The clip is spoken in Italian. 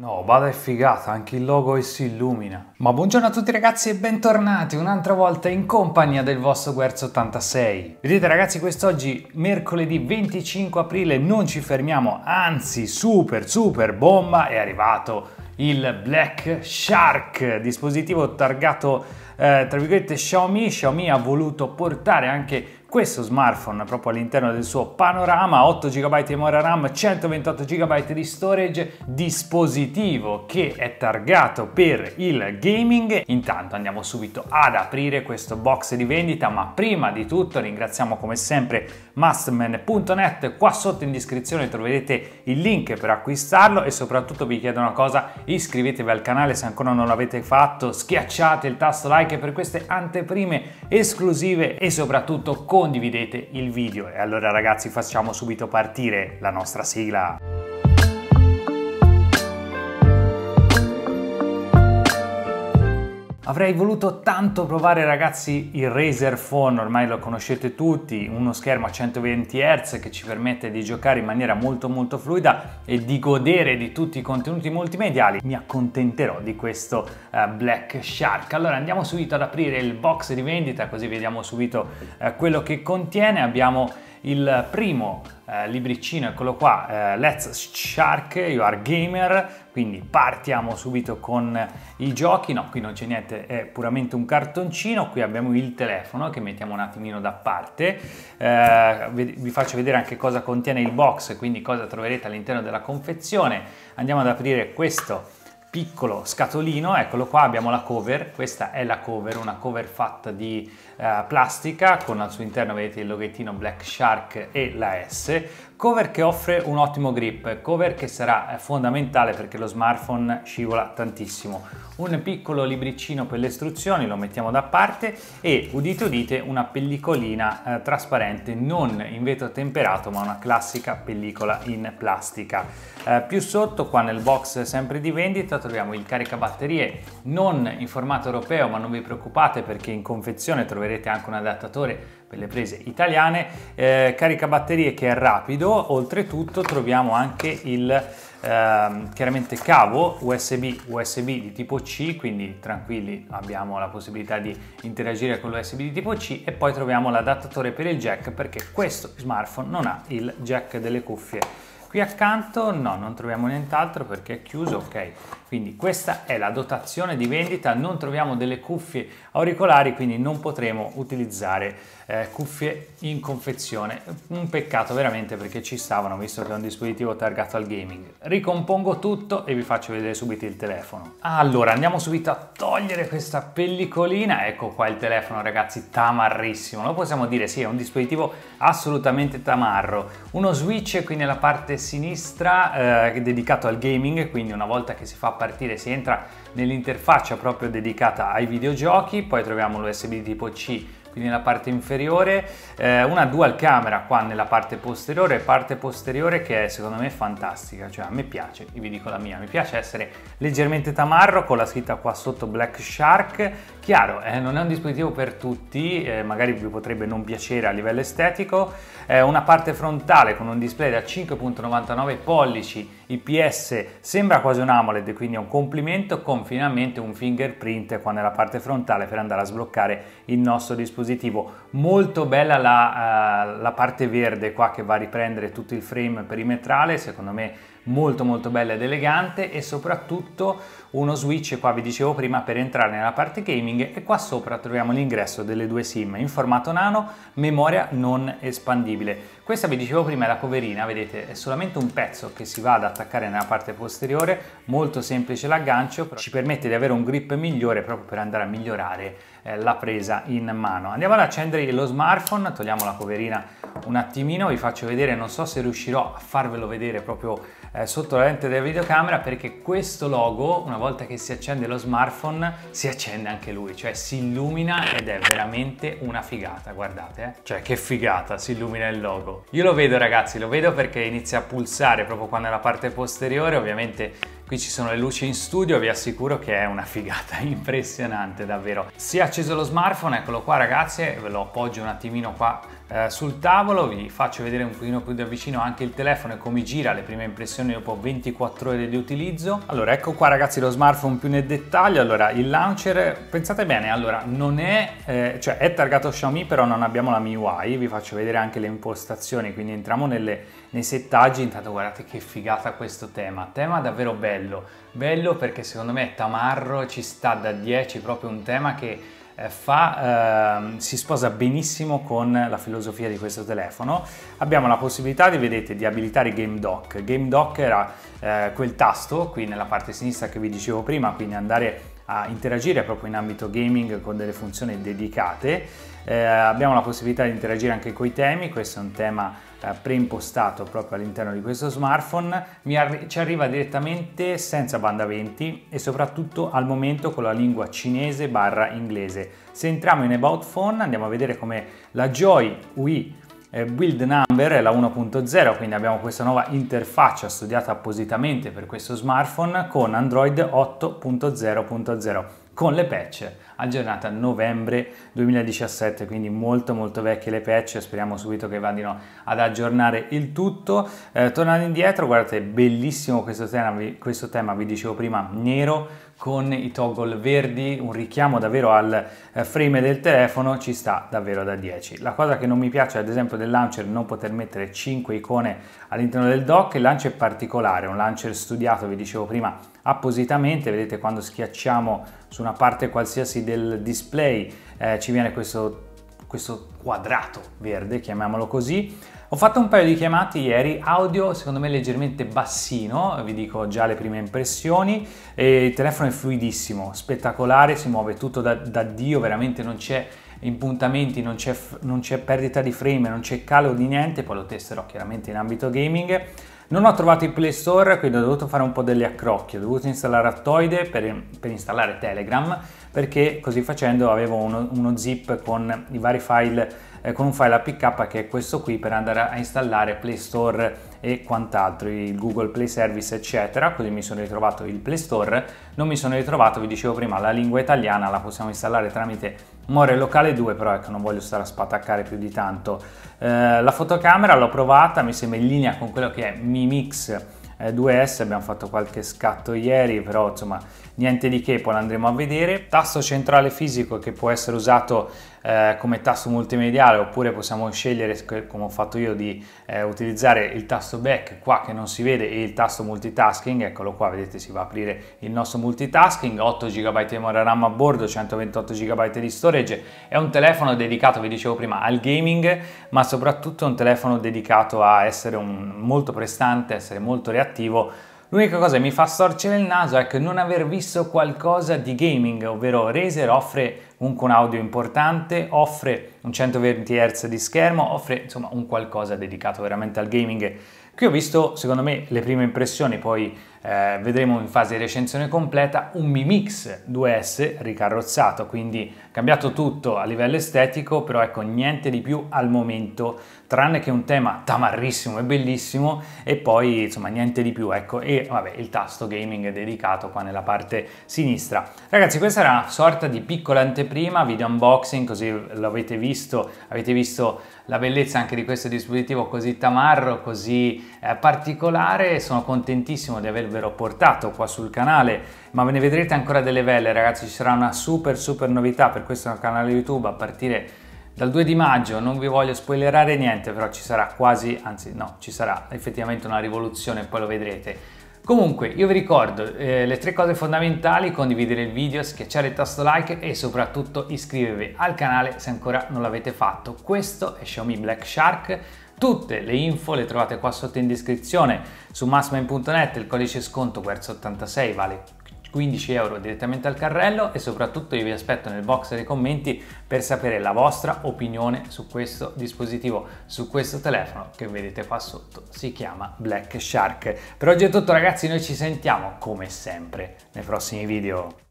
No, Bada è figata, anche il logo e si illumina. Ma buongiorno a tutti ragazzi e bentornati un'altra volta in compagnia del vostro Guerzo 86. Vedete ragazzi, quest'oggi mercoledì 25 aprile non ci fermiamo, anzi super super bomba è arrivato il Black Shark, dispositivo targato eh, tra virgolette Xiaomi. Xiaomi ha voluto portare anche questo smartphone proprio all'interno del suo panorama 8 GB di memoria RAM 128 GB di storage dispositivo che è targato per il gaming intanto andiamo subito ad aprire questo box di vendita ma prima di tutto ringraziamo come sempre mustman.net qua sotto in descrizione troverete il link per acquistarlo e soprattutto vi chiedo una cosa iscrivetevi al canale se ancora non l'avete fatto schiacciate il tasto like per queste anteprime esclusive e soprattutto con condividete il video. E allora ragazzi facciamo subito partire la nostra sigla. Avrei voluto tanto provare ragazzi il Razer Phone, ormai lo conoscete tutti, uno schermo a 120 Hz che ci permette di giocare in maniera molto molto fluida e di godere di tutti i contenuti multimediali. Mi accontenterò di questo eh, Black Shark. Allora andiamo subito ad aprire il box di vendita così vediamo subito eh, quello che contiene. Abbiamo il primo eh, libricino, eccolo qua, eh, Let's Shark, You Are Gamer, quindi partiamo subito con i giochi, no qui non c'è niente, è puramente un cartoncino, qui abbiamo il telefono che mettiamo un attimino da parte, eh, vi faccio vedere anche cosa contiene il box, quindi cosa troverete all'interno della confezione, andiamo ad aprire questo piccolo scatolino, eccolo qua, abbiamo la cover, questa è la cover, una cover fatta di eh, plastica con al suo interno vedete il loghettino Black Shark e la S, Cover che offre un ottimo grip, cover che sarà eh, fondamentale perché lo smartphone scivola tantissimo. Un piccolo libricino per le istruzioni lo mettiamo da parte e udite udite una pellicolina eh, trasparente non in vetro temperato ma una classica pellicola in plastica. Eh, più sotto qua nel box sempre di vendita troviamo il caricabatterie non in formato europeo ma non vi preoccupate perché in confezione troverete anche un adattatore per le prese italiane, eh, batterie che è rapido, oltretutto troviamo anche il eh, chiaramente cavo USB USB di tipo C, quindi tranquilli abbiamo la possibilità di interagire con l'USB di tipo C e poi troviamo l'adattatore per il jack perché questo smartphone non ha il jack delle cuffie. Qui accanto no, non troviamo nient'altro perché è chiuso, ok. Quindi questa è la dotazione di vendita, non troviamo delle cuffie auricolari, quindi non potremo utilizzare eh, cuffie in confezione. Un peccato veramente perché ci stavano visto che è un dispositivo targato al gaming. Ricompongo tutto e vi faccio vedere subito il telefono. Allora andiamo subito a togliere questa pellicolina. Ecco qua il telefono ragazzi tamarrissimo. Lo possiamo dire sì è un dispositivo assolutamente tamarro. Uno switch qui nella parte sinistra eh, dedicato al gaming quindi una volta che si fa partire si entra nell'interfaccia proprio dedicata ai videogiochi. Poi troviamo l'USB tipo C quindi nella parte inferiore, eh, una dual camera qua nella parte posteriore, parte posteriore che è, secondo me fantastica, cioè a me piace, vi dico la mia, mi piace essere leggermente tamarro con la scritta qua sotto Black Shark Chiaro, eh, non è un dispositivo per tutti, eh, magari vi potrebbe non piacere a livello estetico, eh, una parte frontale con un display da 5.99 pollici IPS sembra quasi un AMOLED, quindi è un complimento con finalmente un fingerprint qua nella parte frontale per andare a sbloccare il nostro dispositivo. Molto bella la, uh, la parte verde qua che va a riprendere tutto il frame perimetrale, secondo me molto molto bella ed elegante e soprattutto uno switch qua vi dicevo prima per entrare nella parte gaming e qua sopra troviamo l'ingresso delle due sim in formato nano memoria non espandibile questa vi dicevo prima è la coverina, vedete è solamente un pezzo che si va ad attaccare nella parte posteriore, molto semplice l'aggancio, però ci permette di avere un grip migliore proprio per andare a migliorare eh, la presa in mano. Andiamo ad accendere lo smartphone, togliamo la coverina un attimino, vi faccio vedere, non so se riuscirò a farvelo vedere proprio eh, sotto la lente della videocamera perché questo logo una volta che si accende lo smartphone si accende anche lui, cioè si illumina ed è veramente una figata, guardate, eh. cioè che figata, si illumina il logo. Io lo vedo ragazzi, lo vedo perché inizia a pulsare proprio qua nella parte posteriore, ovviamente Qui ci sono le luci in studio, vi assicuro che è una figata impressionante davvero. Si è acceso lo smartphone, eccolo qua ragazzi, ve lo appoggio un attimino qua eh, sul tavolo, vi faccio vedere un pochino più da vicino anche il telefono e come gira, le prime impressioni dopo 24 ore di utilizzo. Allora ecco qua ragazzi lo smartphone più nel dettaglio, allora il launcher, pensate bene, allora non è, eh, cioè è targato Xiaomi però non abbiamo la MIUI, vi faccio vedere anche le impostazioni, quindi entriamo nelle nei settaggi. Intanto guardate che figata questo tema, tema davvero bello, bello perché secondo me Tamarro ci sta da 10, proprio un tema che eh, fa, eh, si sposa benissimo con la filosofia di questo telefono. Abbiamo la possibilità, di, vedete, di abilitare Game Dock. Game Dock era eh, quel tasto qui nella parte sinistra che vi dicevo prima, quindi andare a interagire proprio in ambito gaming con delle funzioni dedicate. Eh, abbiamo la possibilità di interagire anche con i temi, questo è un tema eh, preimpostato proprio all'interno di questo smartphone, arri ci arriva direttamente senza banda 20 e soprattutto al momento con la lingua cinese barra inglese. Se entriamo in About Phone andiamo a vedere come la Joy UI eh, build number è la 1.0, quindi abbiamo questa nuova interfaccia studiata appositamente per questo smartphone con Android 8.0.0 con le patch aggiornata novembre 2017, quindi molto molto vecchie le patch, speriamo subito che vadino ad aggiornare il tutto. Eh, tornando indietro, guardate, bellissimo questo tema, questo tema, vi dicevo prima, nero con i toggle verdi, un richiamo davvero al eh, frame del telefono, ci sta davvero da 10. La cosa che non mi piace ad esempio del launcher è non poter mettere 5 icone all'interno del dock, il launcher particolare, un launcher studiato, vi dicevo prima, appositamente, vedete quando schiacciamo su una parte qualsiasi del display eh, ci viene questo, questo quadrato verde, chiamiamolo così. Ho fatto un paio di chiamate ieri, audio secondo me leggermente bassino, vi dico già le prime impressioni, il telefono è fluidissimo, spettacolare, si muove tutto da, da Dio, veramente non c'è impuntamenti, non c'è, non c'è perdita di frame, non c'è calo di niente, poi lo testerò chiaramente in ambito gaming. Non ho trovato il Play Store, quindi ho dovuto fare un po' degli accrocchi, ho dovuto installare Attoide per, per installare Telegram, perché così facendo avevo uno, uno zip con i vari file, eh, con un file APK che è questo qui per andare a installare Play Store e quant'altro, il Google Play Service eccetera, così mi sono ritrovato il Play Store, non mi sono ritrovato, vi dicevo prima, la lingua italiana la possiamo installare tramite More locale 2 però ecco non voglio stare a spataccare più di tanto. Eh, la fotocamera l'ho provata, mi sembra in linea con quello che è Mi Mix 2S, eh, abbiamo fatto qualche scatto ieri però insomma niente di che, poi andremo a vedere. Tasto centrale fisico che può essere usato eh, come tasto multimediale oppure possiamo scegliere, come ho fatto io, di eh, utilizzare il tasto back qua che non si vede e il tasto multitasking, eccolo qua, vedete si va a aprire il nostro multitasking, 8 GB di memoria RAM a bordo, 128 GB di storage, è un telefono dedicato, vi dicevo prima, al gaming, ma soprattutto è un telefono dedicato a essere un, molto prestante, essere molto reattivo, L'unica cosa che mi fa storcere il naso è che non aver visto qualcosa di gaming, ovvero Razer offre comunque un audio importante, offre un 120 Hz di schermo, offre insomma un qualcosa dedicato veramente al gaming. Qui ho visto, secondo me, le prime impressioni, poi eh, vedremo in fase di recensione completa un Mi Mix 2S ricarrozzato, quindi cambiato tutto a livello estetico, però ecco niente di più al momento, tranne che un tema tamarrissimo e bellissimo e poi insomma niente di più, ecco, e vabbè il tasto gaming è dedicato qua nella parte sinistra. Ragazzi questa era una sorta di piccola anteprima, video unboxing, così l'avete visto, avete visto la bellezza anche di questo dispositivo così tamarro, così eh, particolare, sono contentissimo di averlo ve portato qua sul canale, ma ve ne vedrete ancora delle belle ragazzi, ci sarà una super super novità per questo canale YouTube a partire dal 2 di maggio, non vi voglio spoilerare niente, però ci sarà quasi, anzi no, ci sarà effettivamente una rivoluzione, poi lo vedrete. Comunque, io vi ricordo eh, le tre cose fondamentali, condividere il video, schiacciare il tasto like e soprattutto iscrivervi al canale se ancora non l'avete fatto. Questo è Xiaomi Black Shark, Tutte le info le trovate qua sotto in descrizione, su massman.net il codice sconto WERZ86 vale 15 euro direttamente al carrello e soprattutto io vi aspetto nel box dei commenti per sapere la vostra opinione su questo dispositivo, su questo telefono che vedete qua sotto, si chiama Black Shark. Per oggi è tutto ragazzi, noi ci sentiamo come sempre nei prossimi video.